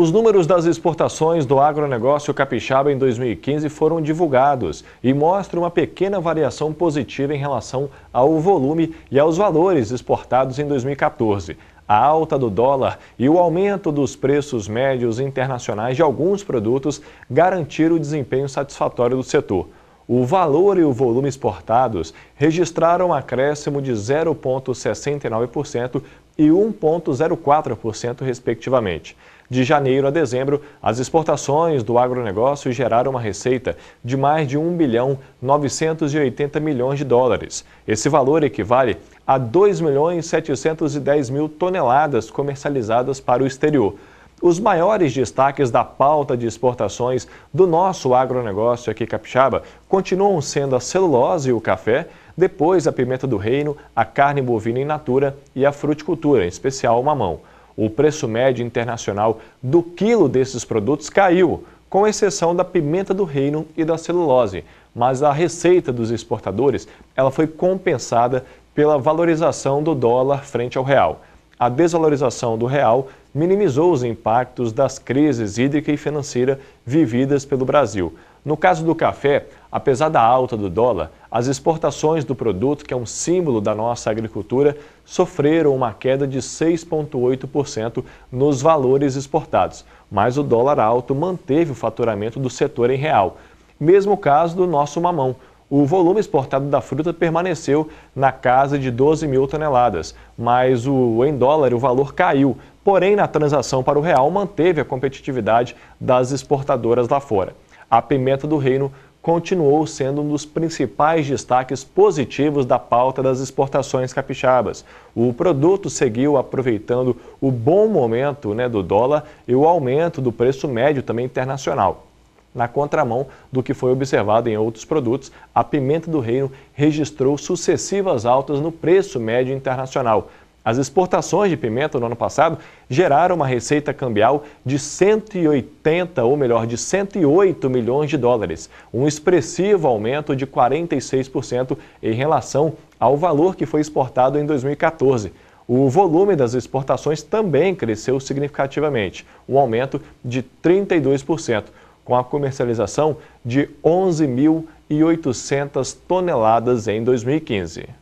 Os números das exportações do agronegócio capixaba em 2015 foram divulgados e mostram uma pequena variação positiva em relação ao volume e aos valores exportados em 2014. A alta do dólar e o aumento dos preços médios internacionais de alguns produtos garantiram o desempenho satisfatório do setor. O valor e o volume exportados registraram um acréscimo de 0,69% e 1,04%, respectivamente. De janeiro a dezembro, as exportações do agronegócio geraram uma receita de mais de 1 bilhão 980 milhões de dólares. Esse valor equivale a 2 milhões 710 mil toneladas comercializadas para o exterior, os maiores destaques da pauta de exportações do nosso agronegócio aqui capixaba continuam sendo a celulose e o café, depois a pimenta do reino, a carne bovina in natura e a fruticultura, em especial o mamão. O preço médio internacional do quilo desses produtos caiu, com exceção da pimenta do reino e da celulose, mas a receita dos exportadores ela foi compensada pela valorização do dólar frente ao real. A desvalorização do real minimizou os impactos das crises hídrica e financeira vividas pelo Brasil. No caso do café, apesar da alta do dólar, as exportações do produto, que é um símbolo da nossa agricultura, sofreram uma queda de 6,8% nos valores exportados. Mas o dólar alto manteve o faturamento do setor em real. Mesmo caso do nosso mamão o volume exportado da fruta permaneceu na casa de 12 mil toneladas, mas o, em dólar o valor caiu. Porém, na transação para o real, manteve a competitividade das exportadoras lá fora. A pimenta do reino continuou sendo um dos principais destaques positivos da pauta das exportações capixabas. O produto seguiu aproveitando o bom momento né, do dólar e o aumento do preço médio também internacional na contramão do que foi observado em outros produtos, a pimenta do reino registrou sucessivas altas no preço médio internacional. As exportações de pimenta no ano passado geraram uma receita cambial de 180, ou melhor, de 108 milhões de dólares, um expressivo aumento de 46% em relação ao valor que foi exportado em 2014. O volume das exportações também cresceu significativamente, um aumento de 32% com a comercialização de 11.800 toneladas em 2015.